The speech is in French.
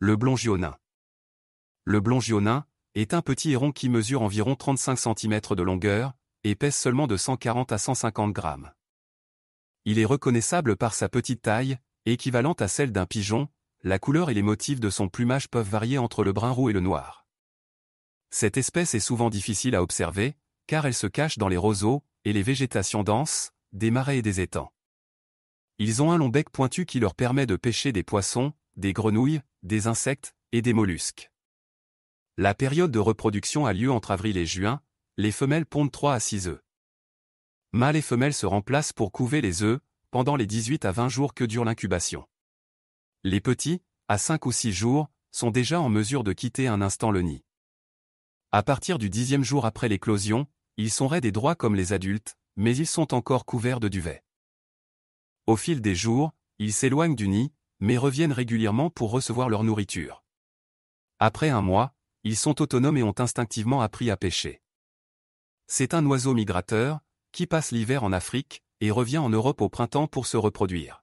Le blongionin. Le blongionin est un petit héron qui mesure environ 35 cm de longueur et pèse seulement de 140 à 150 grammes. Il est reconnaissable par sa petite taille, équivalente à celle d'un pigeon, la couleur et les motifs de son plumage peuvent varier entre le brun roux et le noir. Cette espèce est souvent difficile à observer, car elle se cache dans les roseaux et les végétations denses, des marais et des étangs. Ils ont un long bec pointu qui leur permet de pêcher des poissons, des grenouilles, des insectes et des mollusques. La période de reproduction a lieu entre avril et juin, les femelles pondent 3 à 6 œufs. Mâles et femelles se remplacent pour couver les œufs, pendant les 18 à 20 jours que dure l'incubation. Les petits, à 5 ou 6 jours, sont déjà en mesure de quitter un instant le nid. À partir du dixième jour après l'éclosion, ils sont raides et droits comme les adultes, mais ils sont encore couverts de duvet. Au fil des jours, ils s'éloignent du nid, mais reviennent régulièrement pour recevoir leur nourriture. Après un mois, ils sont autonomes et ont instinctivement appris à pêcher. C'est un oiseau migrateur, qui passe l'hiver en Afrique, et revient en Europe au printemps pour se reproduire.